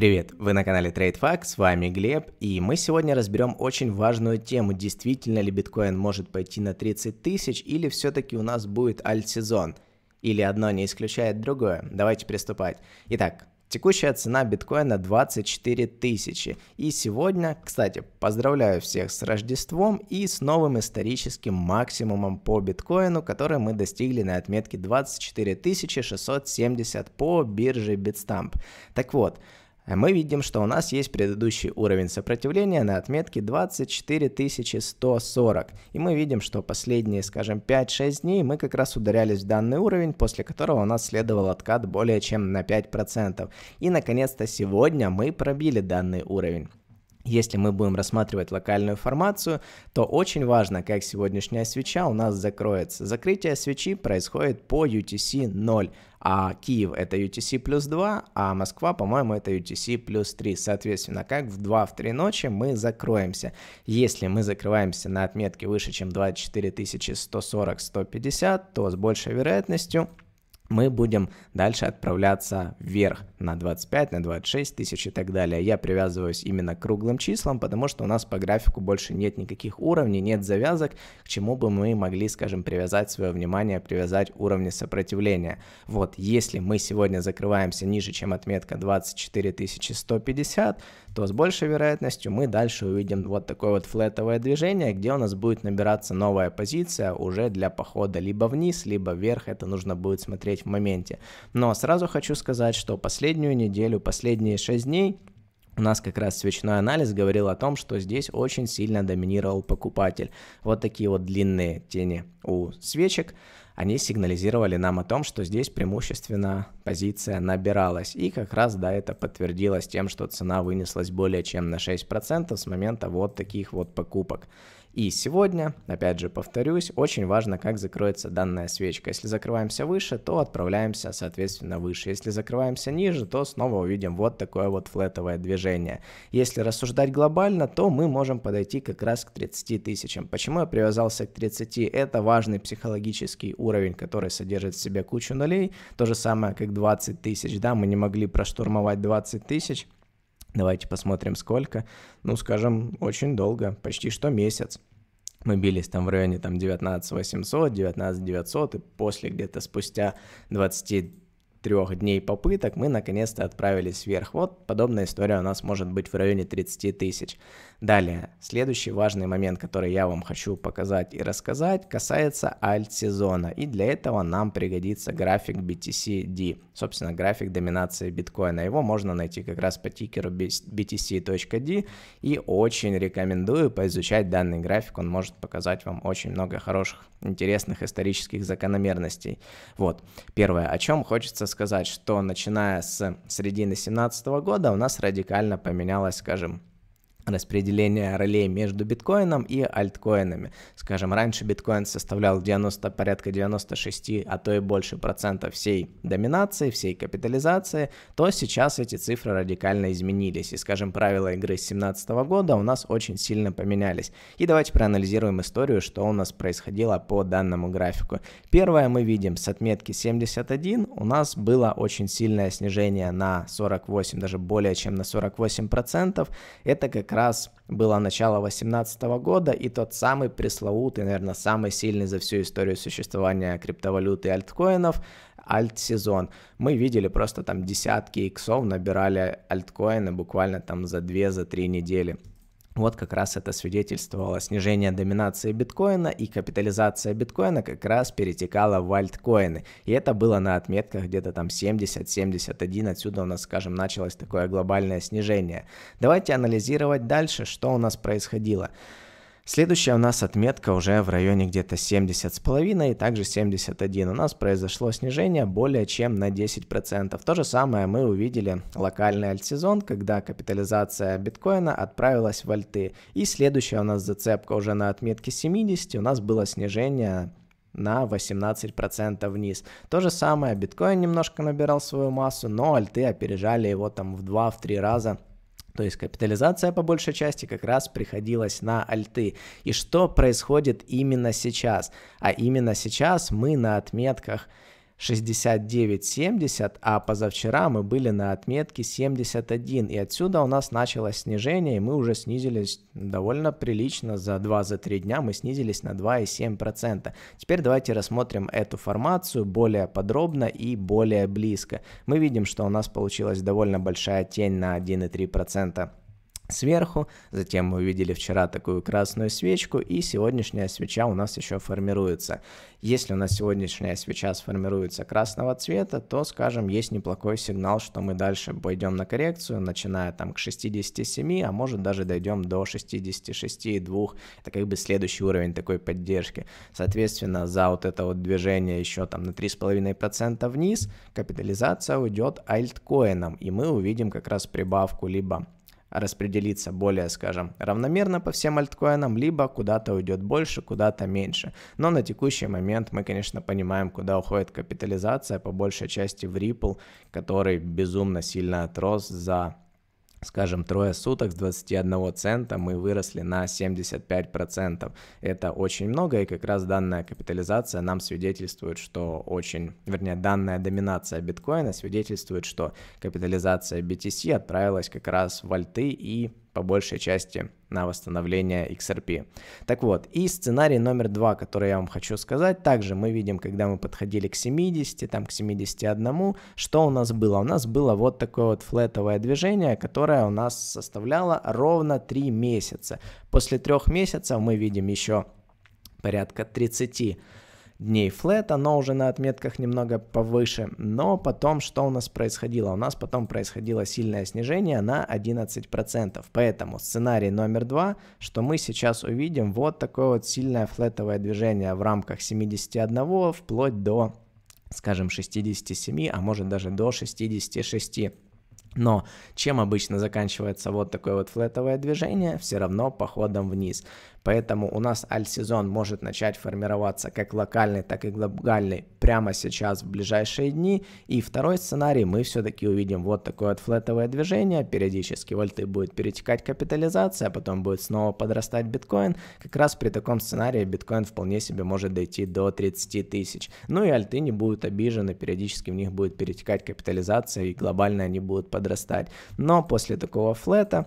Привет, вы на канале TradeFact, с вами Глеб, и мы сегодня разберем очень важную тему, действительно ли биткоин может пойти на 30 тысяч, или все-таки у нас будет альт-сезон, или одно не исключает другое. Давайте приступать. Итак, Текущая цена биткоина 24 тысячи. И сегодня, кстати, поздравляю всех с Рождеством и с новым историческим максимумом по биткоину, который мы достигли на отметке 24 670 по бирже Bitstamp. Так вот, мы видим, что у нас есть предыдущий уровень сопротивления на отметке 24140. И мы видим, что последние, скажем, 5-6 дней мы как раз ударялись в данный уровень, после которого у нас следовал откат более чем на 5%. И наконец-то сегодня мы пробили данный уровень. Если мы будем рассматривать локальную формацию, то очень важно, как сегодняшняя свеча у нас закроется. Закрытие свечи происходит по UTC 0, а Киев это UTC плюс 2, а Москва, по-моему, это UTC плюс 3. Соответственно, как в 2 в 3 ночи мы закроемся. Если мы закрываемся на отметке выше, чем 24 140-150, то с большей вероятностью мы будем дальше отправляться вверх на 25, на 26 тысяч и так далее. Я привязываюсь именно к круглым числам, потому что у нас по графику больше нет никаких уровней, нет завязок, к чему бы мы могли, скажем, привязать свое внимание, привязать уровни сопротивления. Вот, если мы сегодня закрываемся ниже, чем отметка 24 150, то с большей вероятностью мы дальше увидим вот такое вот флетовое движение, где у нас будет набираться новая позиция уже для похода либо вниз, либо вверх. Это нужно будет смотреть в моменте. Но сразу хочу сказать, что последнюю неделю, последние 6 дней у нас как раз свечной анализ говорил о том, что здесь очень сильно доминировал покупатель. Вот такие вот длинные тени у свечек, они сигнализировали нам о том, что здесь преимущественно позиция набиралась. И как раз, да, это подтвердилось тем, что цена вынеслась более чем на 6% с момента вот таких вот покупок. И сегодня, опять же повторюсь, очень важно, как закроется данная свечка. Если закрываемся выше, то отправляемся, соответственно, выше. Если закрываемся ниже, то снова увидим вот такое вот флетовое движение. Если рассуждать глобально, то мы можем подойти как раз к 30 тысячам. Почему я привязался к 30? Это важный психологический уровень, который содержит в себе кучу нулей. То же самое, как 20 тысяч, да, мы не могли проштурмовать 20 тысяч. Давайте посмотрим сколько. Ну, скажем, очень долго, почти что месяц мы бились там в районе там 19 800, 19 900, и после где-то спустя 20 трех дней попыток мы наконец-то отправились вверх. Вот подобная история у нас может быть в районе 30 тысяч. Далее, следующий важный момент, который я вам хочу показать и рассказать, касается альт-сезона. И для этого нам пригодится график BTCD, собственно, график доминации биткоина. Его можно найти как раз по тикеру BTC.D и очень рекомендую поизучать данный график, он может показать вам очень много хороших, интересных исторических закономерностей. Вот, первое, о чем хочется сказать, что начиная с середины 2017 года у нас радикально поменялось, скажем, распределение ролей между биткоином и альткоинами. Скажем, раньше биткоин составлял 90, порядка 96, а то и больше процентов всей доминации, всей капитализации, то сейчас эти цифры радикально изменились. И, скажем, правила игры с 2017 года у нас очень сильно поменялись. И давайте проанализируем историю, что у нас происходило по данному графику. Первое мы видим с отметки 71 у нас было очень сильное снижение на 48, даже более чем на 48%. Это как раз раз было начало 2018 года и тот самый пресловутый, наверное, самый сильный за всю историю существования криптовалюты и альткоинов альт-сезон. Мы видели просто там десятки иксов набирали альткоины буквально там за 2-3 за недели. Вот как раз это свидетельствовало снижение доминации биткоина, и капитализация биткоина как раз перетекала в альткоины. И это было на отметках где-то там 70-71, отсюда у нас, скажем, началось такое глобальное снижение. Давайте анализировать дальше, что у нас происходило. Следующая у нас отметка уже в районе где-то 70,5 и также 71. У нас произошло снижение более чем на 10%. То же самое мы увидели локальный альтсезон, когда капитализация биткоина отправилась в альты. И следующая у нас зацепка уже на отметке 70. У нас было снижение на 18% вниз. То же самое, биткоин немножко набирал свою массу, но альты опережали его там в 2-3 раза то есть капитализация по большей части как раз приходилась на альты. И что происходит именно сейчас? А именно сейчас мы на отметках 69, 70, а позавчера мы были на отметке 71, и отсюда у нас началось снижение, и мы уже снизились довольно прилично за 2-3 за дня, мы снизились на 2,7%. Теперь давайте рассмотрим эту формацию более подробно и более близко. Мы видим, что у нас получилась довольно большая тень на 1,3% сверху, затем мы увидели вчера такую красную свечку, и сегодняшняя свеча у нас еще формируется. Если у нас сегодняшняя свеча сформируется красного цвета, то, скажем, есть неплохой сигнал, что мы дальше пойдем на коррекцию, начиная там к 67, а может даже дойдем до 66,2, это как бы следующий уровень такой поддержки. Соответственно, за вот это вот движение еще там на 3,5% вниз, капитализация уйдет альткоином, и мы увидим как раз прибавку либо распределится более, скажем, равномерно по всем альткоинам, либо куда-то уйдет больше, куда-то меньше. Но на текущий момент мы, конечно, понимаем, куда уходит капитализация, по большей части в Ripple, который безумно сильно отрос за скажем, трое суток с 21 цента мы выросли на 75%. Это очень много, и как раз данная капитализация нам свидетельствует, что очень, вернее, данная доминация биткоина свидетельствует, что капитализация BTC отправилась как раз в альты и по большей части на восстановление XRP. Так вот, и сценарий номер два, который я вам хочу сказать, также мы видим, когда мы подходили к 70, там к 71, что у нас было? У нас было вот такое вот флетовое движение, которое у нас составляло ровно 3 месяца. После трех месяцев мы видим еще порядка 30 дней флет, оно уже на отметках немного повыше, но потом что у нас происходило? У нас потом происходило сильное снижение на 11%, поэтому сценарий номер два, что мы сейчас увидим вот такое вот сильное флетовое движение в рамках 71 вплоть до скажем, 67, а может даже до 66. Но чем обычно заканчивается вот такое вот флетовое движение? Все равно походом вниз. Поэтому у нас альт-сезон может начать формироваться как локальный, так и глобальный прямо сейчас в ближайшие дни. И второй сценарий мы все-таки увидим вот такое отфлетовое движение. Периодически альты будет перетекать капитализация, а потом будет снова подрастать биткоин. Как раз при таком сценарии биткоин вполне себе может дойти до 30 тысяч. Ну и альты не будут обижены, периодически в них будет перетекать капитализация и глобально они будут подрастать. Но после такого флета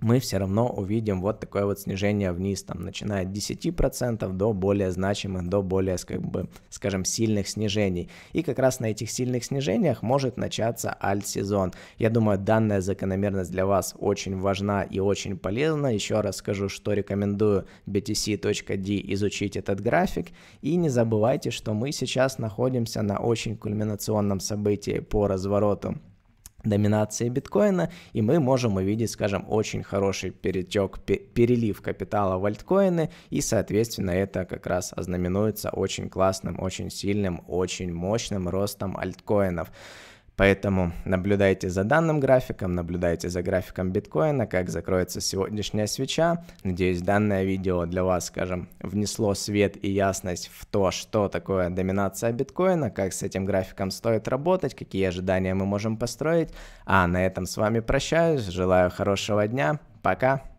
мы все равно увидим вот такое вот снижение вниз, там, начиная от 10% до более значимых, до более, как бы, скажем, сильных снижений. И как раз на этих сильных снижениях может начаться альт-сезон. Я думаю, данная закономерность для вас очень важна и очень полезна. Еще раз скажу, что рекомендую btc.d изучить этот график. И не забывайте, что мы сейчас находимся на очень кульминационном событии по развороту доминации биткоина, и мы можем увидеть, скажем, очень хороший перетек, перелив капитала в альткоины, и, соответственно, это как раз ознаменуется очень классным, очень сильным, очень мощным ростом альткоинов. Поэтому наблюдайте за данным графиком, наблюдайте за графиком биткоина, как закроется сегодняшняя свеча. Надеюсь, данное видео для вас, скажем, внесло свет и ясность в то, что такое доминация биткоина, как с этим графиком стоит работать, какие ожидания мы можем построить. А на этом с вами прощаюсь, желаю хорошего дня, пока!